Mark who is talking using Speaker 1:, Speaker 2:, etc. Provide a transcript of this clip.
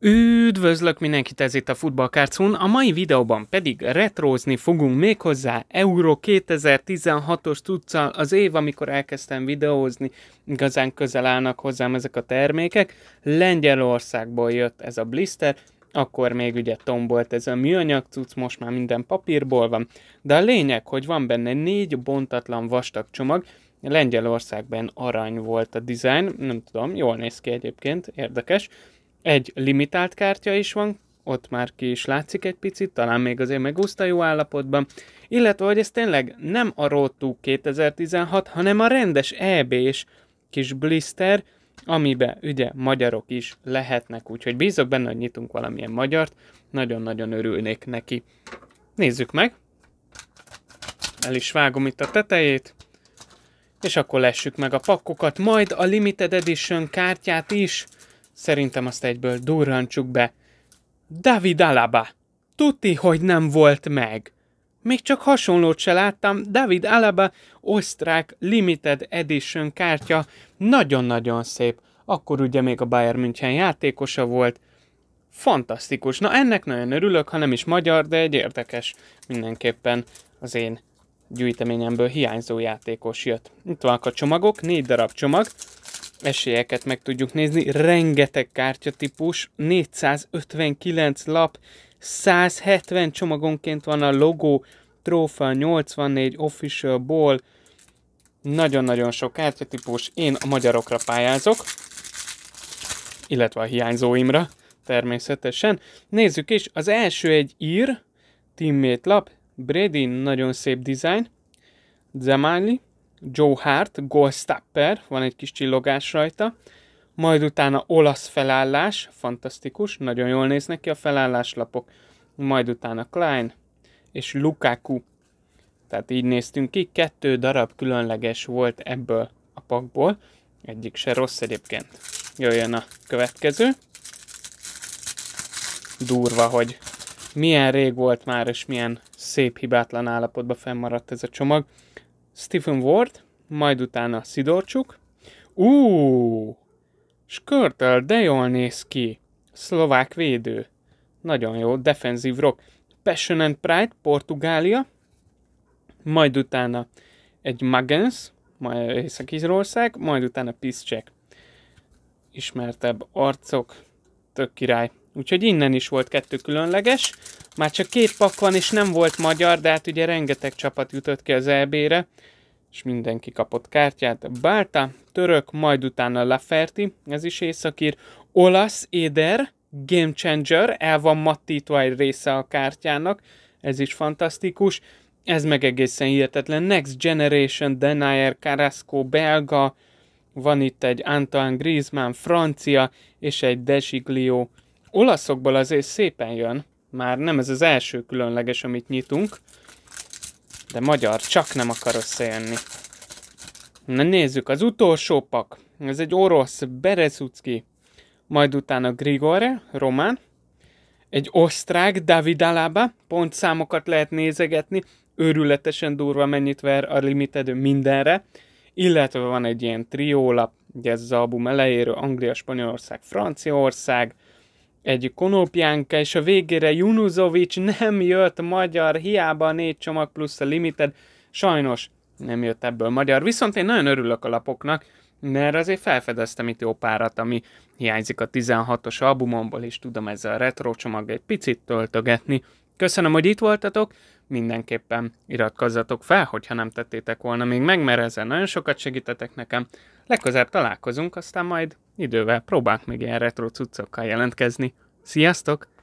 Speaker 1: Üdvözlök mindenkit, ez itt a Kárcún. a mai videóban pedig retrozni fogunk méghozzá Euro 2016-os tudszal az év, amikor elkezdtem videózni, igazán közel állnak hozzám ezek a termékek. Lengyelországból jött ez a blister, akkor még ugye tombolt ez a műanyag cucc, most már minden papírból van, de a lényeg, hogy van benne négy bontatlan vastag csomag, Lengyelországban arany volt a design, nem tudom, jól néz ki egyébként, érdekes, egy limitált kártya is van, ott már ki is látszik egy picit, talán még azért megúszta jó állapotban, illetve hogy ez tényleg nem a Road 2016, hanem a rendes eb és kis blister, amiben ugye magyarok is lehetnek, úgyhogy bízok benne, hogy nyitunk valamilyen magyart, nagyon-nagyon örülnék neki. Nézzük meg, el is vágom itt a tetejét, és akkor lessük meg a pakkokat, majd a Limited Edition kártyát is, Szerintem azt egyből durrancsuk be. David Alaba. Tuti, hogy nem volt meg. Még csak hasonlót se láttam, David Alaba, osztrák limited edition kártya, nagyon-nagyon szép. Akkor ugye még a Bayern München játékosa volt. Fantasztikus. Na ennek nagyon örülök, ha nem is magyar, de egy érdekes mindenképpen az én gyűjteményemből hiányzó játékos jött. Itt vannak a csomagok, négy darab csomag esélyeket meg tudjuk nézni. Rengeteg kártyatípus, 459 lap, 170 csomagonként van a logó, trófa 84 official ból, nagyon-nagyon sok kártyatípus, én a magyarokra pályázok, illetve a hiányzóimra természetesen. Nézzük is, az első egy ír, teammate lap, Brady, nagyon szép design, Zemali, Joe Hart, goalstopper, van egy kis csillogás rajta, majd utána olasz felállás, fantasztikus, nagyon jól néznek ki a felálláslapok, majd utána Klein és Lukaku. Tehát így néztünk ki, kettő darab különleges volt ebből a pakból, egyik se rossz egyébként. Jöjjön a következő. Durva, hogy milyen rég volt már, és milyen szép hibátlan állapotban fennmaradt ez a csomag. Stephen Ward, majd utána Szidorcsuk. Ú, Skörtel, de jól néz ki. Szlovák védő. Nagyon jó, defenzív rock. Passion and Pride, Portugália. Majd utána egy Magens, majd észak majd utána Piszcsek. Ismertebb arcok, tök király. Úgyhogy innen is volt kettő különleges. Már csak két pak van, és nem volt magyar, de hát ugye rengeteg csapat jutott ki az EB-re, és mindenki kapott kártyát. Bálta, török, majd utána Laferti, ez is északír, olasz, éder, game changer, el van mattítva egy része a kártyának, ez is fantasztikus. Ez meg egészen hihetetlen. Next Generation, Denier, Carrasco, belga, van itt egy Antoine Griezmann, francia, és egy Desiglio, olaszokból azért szépen jön. Már nem ez az első különleges, amit nyitunk. De magyar, csak nem akar összejönni. Na nézzük, az utolsó pak. Ez egy orosz, Berezucki. Majd utána Grigore, román. Egy osztrák, David Alaba. számokat lehet nézegetni. Őrületesen durva mennyit ver a limited mindenre. Illetve van egy ilyen triólap, ugye ez az album elejéről, Anglia, Spanyolország, Franciaország, egy konopjánka, és a végére Junuzovic nem jött magyar, hiába a négy csomag plusz a limited, sajnos nem jött ebből magyar, viszont én nagyon örülök a lapoknak, mert azért felfedeztem itt jó párat, ami hiányzik a 16-os albumomból, és tudom ezzel a retro csomag egy picit töltögetni. Köszönöm, hogy itt voltatok, mindenképpen iratkozzatok fel, hogyha nem tettétek volna még meg, mert ezzel nagyon sokat segítetek nekem. Legközelebb találkozunk, aztán majd idővel próbálunk még ilyen retro cuccokkal jelentkezni. Sziasztok!